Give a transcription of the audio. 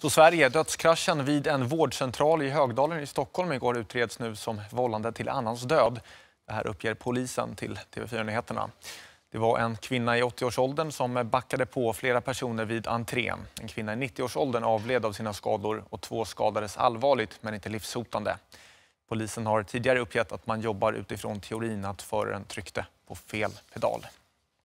Så Sverige, dödskraschen vid en vårdcentral i Högdalen i Stockholm igår utreds nu som vållande till annans död. Det här uppger polisen till TV4 Nyheterna. Det var en kvinna i 80-årsåldern som backade på flera personer vid entrén. En kvinna i 90-årsåldern avled av sina skador och två skadades allvarligt men inte livshotande. Polisen har tidigare uppgett att man jobbar utifrån teorin att föraren tryckte på fel pedal.